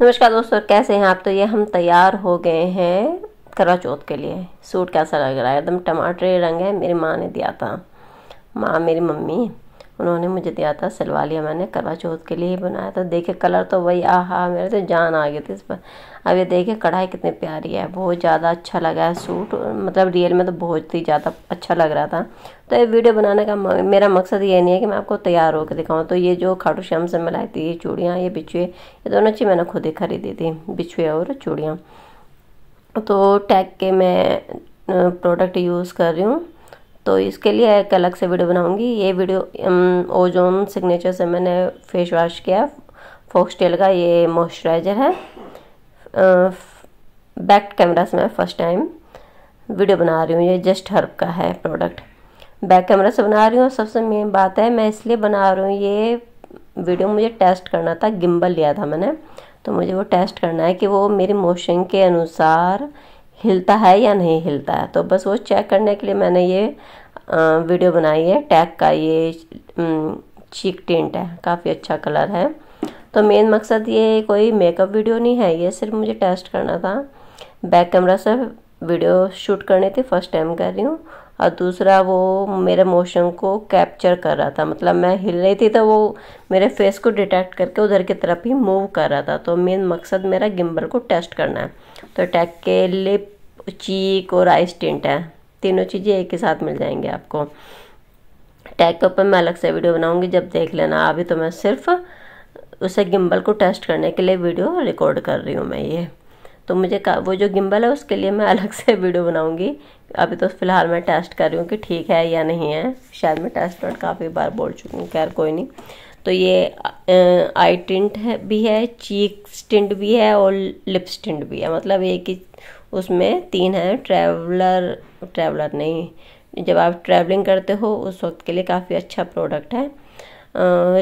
नमस्कार दोस्तों कैसे हैं आप तो ये हम तैयार हो गए हैं करवा चौथ के लिए सूट कैसा लग रहा है एकदम टमाटरी रंग है मेरी माँ ने दिया था माँ मेरी मम्मी उन्होंने मुझे दिया था सिलवा लिया मैंने करवा चौथ के लिए ही बनाया था देखे कलर तो वही आ हा मेरे तो जान आ गई थी इस पर अब ये देखे कढ़ाई कितनी प्यारी है बहुत ज़्यादा अच्छा लगा है सूट मतलब रियल में तो बहुत ही ज़्यादा अच्छा लग रहा था तो ये वीडियो बनाने का मेरा मकसद ये नहीं है कि मैं आपको तैयार होकर दिखाऊँ तो ये जो खाटू श्याम से मिलाई थी ये चूड़ियाँ ये बिछुए ये दोनों चीज़ मैंने खुद ही खरीदी थी बिछुए और चूड़ियाँ तो टैग के मैं प्रोडक्ट यूज़ कर रही हूँ तो इसके लिए एक अलग से वीडियो बनाऊंगी ये वीडियो ओजोन सिग्नेचर से मैंने फेस वॉश किया फोक्सटेल का ये मॉइस्चराइज़र है बैक कैमरा से मैं फ़र्स्ट टाइम वीडियो बना रही हूँ ये जस्ट हर्ब का है प्रोडक्ट बैक कैमरा से बना रही हूँ सबसे मेन बात है मैं इसलिए बना रही हूँ ये वीडियो मुझे टेस्ट करना था गिम्बल लिया था मैंने तो मुझे वो टेस्ट करना है कि वो मेरी मोशन के अनुसार हिलता है या नहीं हिलता है तो बस वो चेक करने के लिए मैंने ये वीडियो बनाई है टैग का ये चीक टेंट है काफ़ी अच्छा कलर है तो मेन मकसद ये कोई मेकअप वीडियो नहीं है ये सिर्फ मुझे टेस्ट करना था बैक कैमरा से वीडियो शूट करनी थी फर्स्ट टाइम कर रही हूँ और दूसरा वो मेरे मोशन को कैप्चर कर रहा था मतलब मैं हिल रही थी तो वो मेरे फेस को डिटेक्ट करके उधर की तरफ ही मूव कर रहा था तो मेन मकसद मेरा गिम्बल को टेस्ट करना है तो टैग के लिप तो चीक और आइस टिंट है तीनों चीज़ें एक ही साथ मिल जाएंगे आपको टैग के ऊपर मैं अलग से वीडियो बनाऊंगी जब देख लेना अभी तो मैं सिर्फ उसे गिम्बल को टेस्ट करने के लिए वीडियो रिकॉर्ड कर रही हूँ मैं ये तो मुझे वो जो गिम्बल है उसके लिए मैं अलग से वीडियो बनाऊंगी अभी तो फ़िलहाल मैं टेस्ट कर रही हूँ कि ठीक है या नहीं है शायद मैं टेस्ट काफ़ी बार बोल चुकी हूँ खैर कोई नहीं तो ये आई टिंट है भी है चीक स्टिंट भी है और लिप स्टिंट भी है मतलब एक ही उसमें तीन है ट्रैवलर ट्रैवलर नहीं जब आप ट्रैवलिंग करते हो उस वक्त के लिए काफ़ी अच्छा प्रोडक्ट है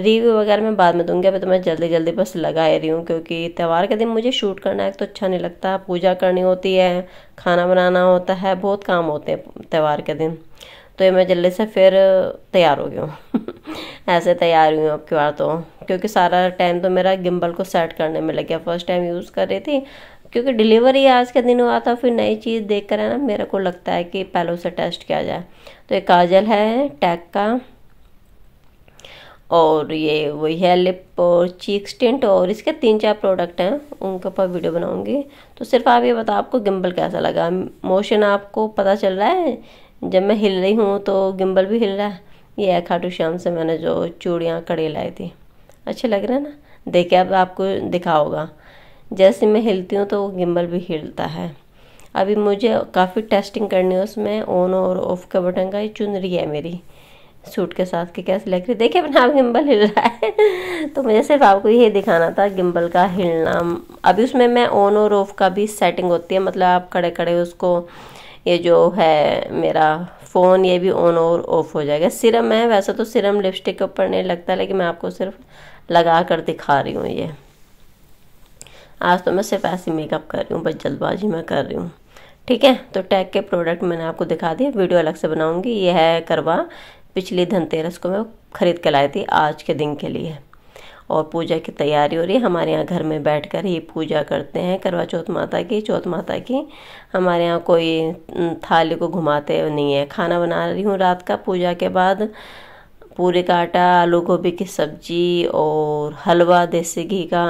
रिव्यू वगैरह मैं बाद में दूंगी अभी तो मैं जल्दी जल्दी बस लगा ही रही हूँ क्योंकि त्यौहार के दिन मुझे शूट करना है तो अच्छा नहीं लगता पूजा करनी होती है खाना बनाना होता है बहुत काम होते हैं त्यौहार के दिन तो ये मैं जल्दी से फिर तैयार हो गई हूँ ऐसे तैयार हुई हूँ अब की बार तो क्योंकि सारा टाइम तो मेरा गिम्बल को सेट करने में लग गया फर्स्ट टाइम यूज़ कर रही थी क्योंकि डिलीवरी आज के दिन हुआ था फिर नई चीज़ देख कर है ना मेरे को लगता है कि पहले उसे टेस्ट किया जाए तो ये काजल है टैग का और ये वही है लिप और चीक स्टिंट और इसके तीन चार प्रोडक्ट हैं उनके ऊपर वीडियो बनाऊंगी तो सिर्फ आप ये बताओ आपको गिम्बल कैसा लगा मोशन आपको पता चल रहा है जब मैं हिल रही हूँ तो गिम्बल भी हिल रहा है ये है खाटू श्याम से मैंने जो चूड़ियाँ कड़े लाई थी अच्छे लग रहे हैं ना देखे अब आपको दिखा होगा जैसे मैं हिलती हूँ तो वो गिम्बल भी हिलता है अभी मुझे काफ़ी टेस्टिंग करनी है उसमें ऑन और ऑफ का बटन का ये चुनरी है मेरी सूट के साथ कि कैसे लग रही देखिए अपना आप गिम्बल हिल रहा है तो मुझे सिर्फ आपको ये दिखाना था गिम्बल का हिलना अभी उसमें मैं ऑन और ऑफ का भी सेटिंग होती है मतलब आप खड़े खड़े उसको ये जो है मेरा फ़ोन ये भी ऑन और ऑफ हो जाएगा सिरम है वैसे तो सिरम लिपस्टिक के ऊपर नहीं लगता लेकिन मैं आपको सिर्फ लगा कर दिखा रही हूँ ये आज तो मैं सिर्फ ऐसे मेकअप कर रही हूँ बस जल्दबाजी में कर रही हूँ ठीक है तो टैग के प्रोडक्ट मैंने आपको दिखा दिए वीडियो अलग से बनाऊंगी ये है करवा पिछली धनतेरस को मैं खरीद के लाई थी आज के दिन के लिए और पूजा की तैयारी हो रही है हमारे यहाँ घर में बैठ कर ही पूजा करते हैं करवा चौथ माता की चौथ माता की हमारे यहाँ कोई थाली को घुमाते नहीं है खाना बना रही हूँ रात का पूजा के बाद पूरे का आटा आलू गोभी की सब्जी और हलवा देसी घी का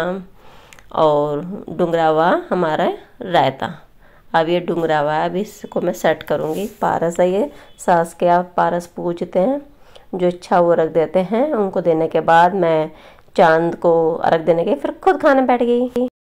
और डुंगरावा हमारा रायता अब ये डुंगरावा है अब इसको मैं सेट करूँगी पारस है ये सास के आप पारस पूजते हैं जो इच्छा वो रख देते हैं उनको देने के बाद मैं चांद को अर्घ देने गई फिर खुद खाने बैठ गई